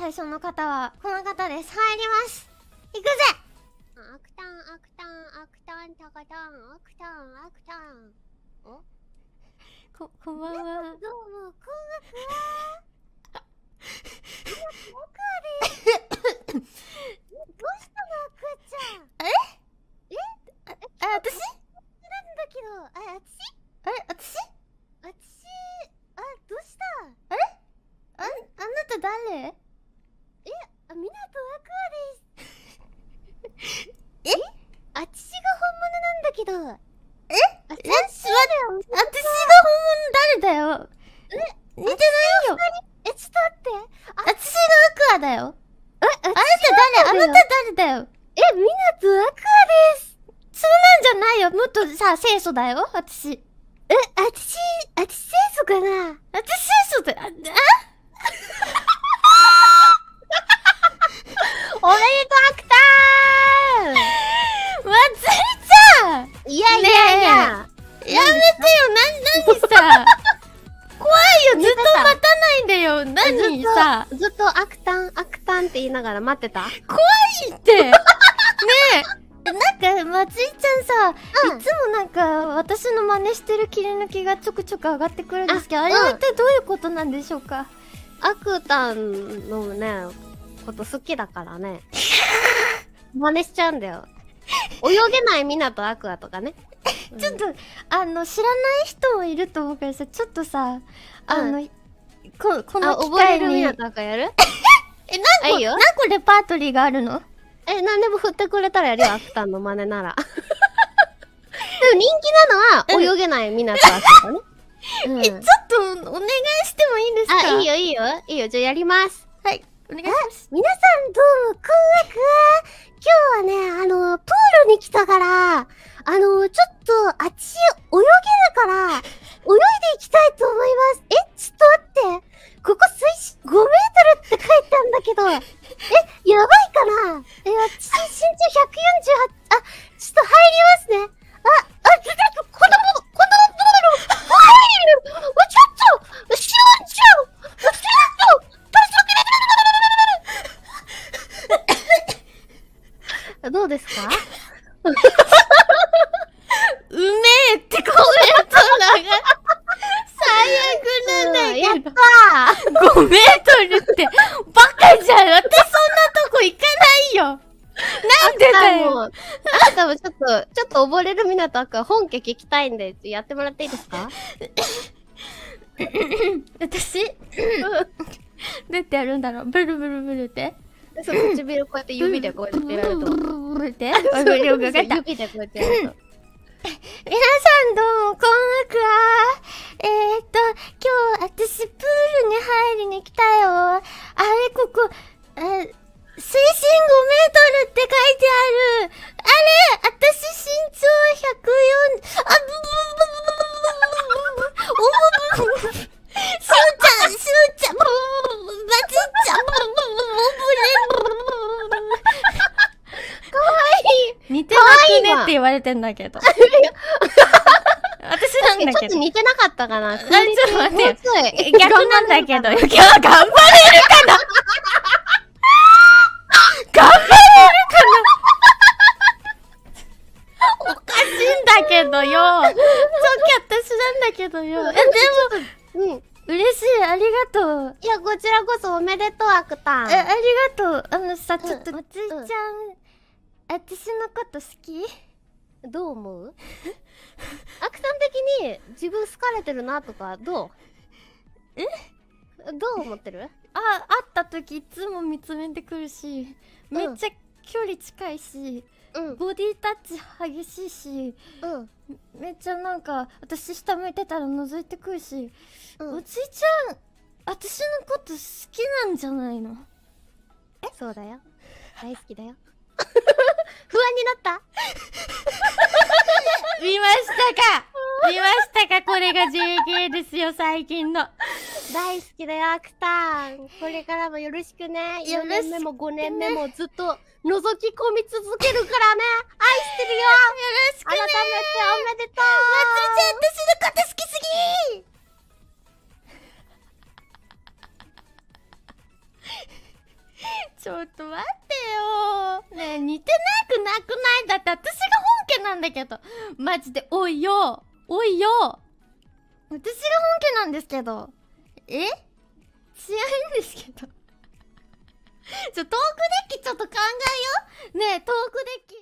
最初の方はこの方です入りますいくぜアクタンアクタンアクタンタカタンアクタンアクタンお ここんばんはどうもこんばんはけど。え私は、私が本物誰だよえ似てないよえ、ちょっと待って。私がアクアだよ。えあなた誰あなた誰だよえ、みなとアクアですそんなんじゃないよもっとさ、清楚だよ私。え、私、私清楚かな私清楚だ、あさ、ずっとアクタン、アクタンって言いながら待ってた怖いって ねえなんか、松井ちゃんさ、うん、いつもなんか、私の真似してる切り抜きがちょくちょく上がってくるんですけど、あ,、れは一体どういうことなんでしょうか、うん、アクタンのね、こと好きだからね。真似しちゃうんだよ。泳げないミナとアクアとかね。ちょっと、うん、あの、知らない人もいると思うからさ、ちょっとさ、あの、うんここの機会にあ、覚えるや え、何個、何個レパートリーがあるのえ、何でも振ってくれたらやるよ、アクタンの真似なら。でも人気なのは、泳げないミナとアクタね。え、ちょっと、お願いしてもいいんですかあ、いいよ、いいよ。いいよ、じゃあやります。はい、お願いします。皆さんどうも、こんく今日はね、あの、プールに来たから、あの、ちょっと、あっち泳げるから、泳いでいきたいとどうですか うめえってコメント流最悪なんだけど。やったー !5 メートルって、バカじゃん私そんなとこ行かないよなんでだよあたも、ちょっと、ちょっと溺れる港なとくん本家聞きたいんで、やってもらっていいですか 私 どうやってやるんだろうブルブルブルってそう唇こうやって指でこうやってやると。って指でこうやってやると。皆さんどうもこんくは。言われてんだけど。私なんだけど。ちょっと似てなかったかな。ちょっと待って。逆なんだけど、今日頑張れるかな頑張れるかなおかしいんだけどよ。ちっと私なんだけどよ。え、でも、うん、嬉しい、ありがとう。いや、こちらこそおめでとう、アクタン。え、ありがとう。あのさ、ちょっと、おじいちゃん、私のこと好きどう思うアクさん的に自分好かれてるなとかどうえどう思ってるあ会った時いつも見つめてくるし、めっちゃ距離近いし、うん、ボディタッチ激しいし、うん、めっちゃなんか私下向いてたら覗いてくるし、おじいちゃん私のこと好きなんじゃないのえそうだよ大好きだよ 不安になった見ましたか見ましたかこれが JK ですよ、最近の。大好きだよ、アクタン。これからもよろしくね。4年目も5年目もずっと覗き込み続けるからね。愛してるよ。よろしくね。改めておめでとう。まつりちゃん、私のこと好きすぎちょっと待ってよ。ねえ、似てなくなくないだって私がなんだけどマジでおいよおいよ私が本家なんですけどえ違うんですけどちょトークデッキちょっと考えよねえトークデッキ